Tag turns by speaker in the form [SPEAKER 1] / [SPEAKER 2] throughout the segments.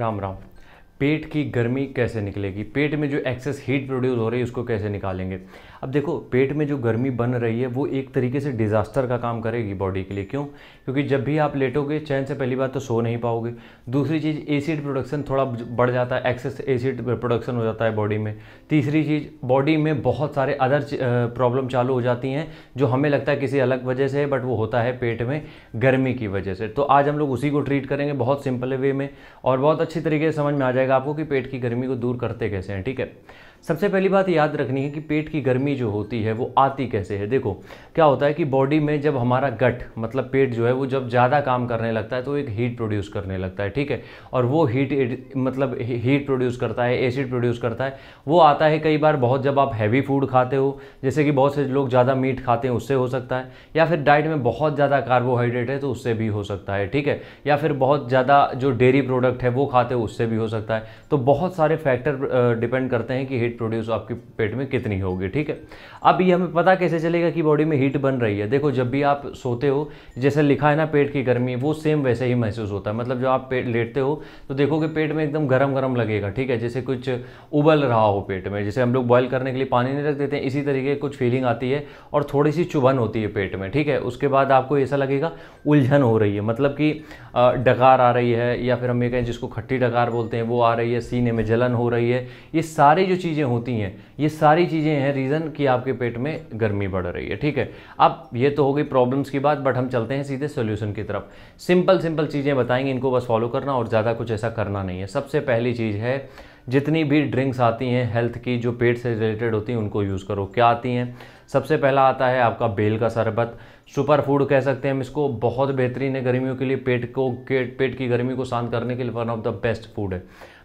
[SPEAKER 1] राम राम पेट की गर्मी कैसे निकलेगी पेट में जो एक्सेस हीट प्रोड्यूस हो रही है उसको कैसे निकालेंगे अब देखो पेट में जो गर्मी बन रही है वो एक तरीके से डिज़ास्टर का काम करेगी बॉडी के लिए क्यों क्योंकि जब भी आप लेटोगे चैन से पहली बात तो सो नहीं पाओगे दूसरी चीज़ एसिड प्रोडक्शन थोड़ा बढ़ जाता है एक्सेस एसिड प्रोडक्शन हो जाता है बॉडी में तीसरी चीज़ बॉडी में बहुत सारे अदर प्रॉब्लम चालू हो जाती हैं जो हमें लगता है किसी अलग वजह से है बट वो होता है पेट में गर्मी की वजह से तो आज हम लोग उसी को ट्रीट करेंगे बहुत सिंपल वे में और बहुत अच्छी तरीके से समझ में आ जाएगा કે આપકો કે પેટ કી ગરમી કો દૂર કરતે કેસે હે ઠીક હે સબસે પહેલી બાત યાદ રખની હે કે પેટ કી ગરમી જો હોતી હે વો આતી કેસે હે દેખો ક્યા હોતા હે કે બોડી મેં જબ હમારા ગટ મતલબ પેટ જો હે વો જબ જ્યાદા કામ કરને લગતા હે તો એક હીટ પ્રોડ્યુસ કરને લગતા હે ઠીક હે ઓર વો હીટ મતલબ હીટ પ્રોડ્યુસ કરતા હે એસિડ પ્રોડ્યુસ કરતા હે વો aata હે કઈ બાર બહોત જબ આપ હેવી ફૂડ ખાતે હો જૈસે કે બહોત સે લોગ જ્યાદા મીટ ખાતે હે ઉસે હો સકતા હે યા ફિર ડાઈટ મેં બહોત જ્યાદા કાર્બોહાઇડ્રેટ હે તો ઉસે ભી હો સકતા હે ઠીક હે યા ફિર બહોત જ્યાદા જો ડેરી પ્રોડક્ટ હે વો ખાતે હો ઉસે ભી હો સકતા है तो बहुत सारे फैक्टर डिपेंड करते हैं कि हीट प्रोड्यूस आपके पेट में कितनी होगी ठीक है अब ये हमें पता कैसे चलेगा कि बॉडी में हीट बन रही है देखो जब भी आप सोते हो जैसे लिखा है ना पेट की गर्मी वो सेम वैसे ही महसूस होता है मतलब जब आप पेट लेटते हो तो कि पेट में एकदम गर्म गर्म लगेगा ठीक है जैसे कुछ उबल रहा हो पेट में जैसे हम लोग बॉयल करने के लिए पानी नहीं रख देते इसी तरीके की कुछ फीलिंग आती है और थोड़ी सी चुभन होती है पेट में ठीक है उसके बाद आपको ऐसा लगेगा उलझन हो रही है मतलब कि डकार आ रही है या फिर हम ये कहें जिसको खट्टी डकार बोलते हैं वो आ रही है सीने में जलन हो रही है ये सारी जो चीज़ें होती हैं ये सारी चीज़ें हैं रीज़न कि आपके पेट में गर्मी बढ़ रही है ठीक है अब ये तो हो गई प्रॉब्लम्स की बात बट हम चलते हैं सीधे सोल्यूशन की तरफ सिंपल सिंपल चीज़ें बताएंगे इनको बस फॉलो करना और ज़्यादा कुछ ऐसा करना नहीं है सबसे पहली चीज़ है जितनी भी ड्रिंक्स आती हैं हेल्थ की जो पेट से रिलेटेड होती हैं उनको यूज़ करो क्या आती हैं सबसे पहला आता है आपका बेल का शरबत सुपर फूड कह सकते हैं हम इसको बहुत बेहतरीन है गर्मियों के लिए पेट को पेट की गर्मी को शांत करने के लिए one of the best food है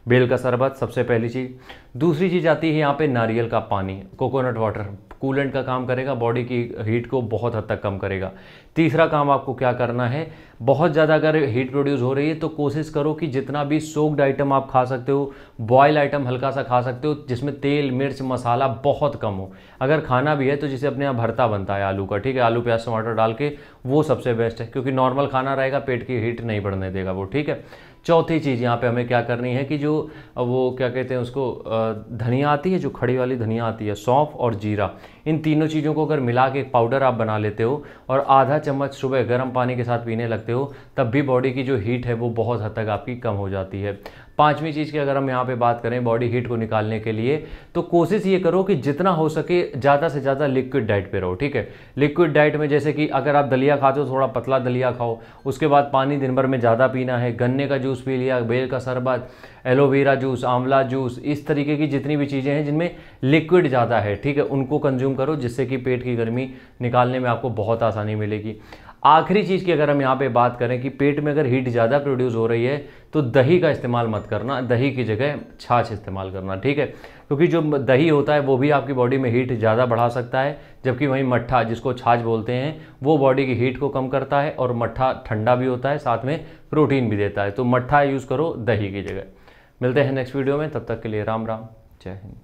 [SPEAKER 1] बेल का शरबत सबसे पहली चीज़ दूसरी चीज़ आती है यहाँ पे नारियल का पानी कोकोनट वाटर कूलेंट का काम करेगा बॉडी की हीट को बहुत हद तक कम करेगा तीसरा काम आपको क्या करना है बहुत ज़्यादा अगर हीट प्रोड्यूस हो रही है तो कोशिश करो कि जितना भी सोक्ड आइटम आप खा सकते हो बॉयल आइटम हल्का सा खा सकते हो जिसमें तेल मिर्च मसाला बहुत कम हो अगर खाना भी है तो जिसे अपने यहाँ भरता बनता है आलू का ठीक है आलू प्याज टमाटर डाल के वो सबसे बेस्ट है क्योंकि नॉर्मल खाना रहेगा पेट की हीट नहीं बढ़ने देगा वो ठीक है चौथी चीज़ यहाँ पे हमें क्या करनी है कि जो वो क्या कहते हैं उसको धनिया आती है जो खड़ी वाली धनिया आती है सौंफ और जीरा इन तीनों चीज़ों को अगर मिला के एक पाउडर आप बना लेते हो और आधा चम्मच सुबह गर्म पानी के साथ पीने लगते हो तब भी बॉडी की जो हीट है वो बहुत हद तक आपकी कम हो जाती है पाँचवीं चीज़ की अगर हम यहाँ पे बात करें बॉडी हीट को निकालने के लिए तो कोशिश ये करो कि जितना हो सके ज़्यादा से ज़्यादा लिक्विड डाइट पे रहो ठीक है लिक्विड डाइट में जैसे कि अगर आप दलिया खाते हो थोड़ा पतला दलिया खाओ उसके बाद पानी दिन भर में ज़्यादा पीना है गन्ने का जूस पी लिया बेल का शरबत एलोवेरा जूस आंवला जूस इस तरीके की जितनी भी चीज़ें हैं जिनमें लिक्विड ज़्यादा है ठीक है उनको कंज्यूम करो जिससे कि पेट की गर्मी निकालने में आपको बहुत आसानी मिलेगी आखिरी चीज़ की अगर हम यहाँ पे बात करें कि पेट में अगर हीट ज़्यादा प्रोड्यूस हो रही है तो दही का इस्तेमाल मत करना दही की जगह छाछ इस्तेमाल करना ठीक है क्योंकि तो जो दही होता है वो भी आपकी बॉडी में हीट ज़्यादा बढ़ा सकता है जबकि वहीं मट्ठा जिसको छाछ बोलते हैं वो बॉडी की हीट को कम करता है और मट्ठा ठंडा भी होता है साथ में प्रोटीन भी देता है तो मट्ठा यूज़ करो दही की जगह मिलते हैं नेक्स्ट वीडियो में तब तक के लिए राम राम जय हिंद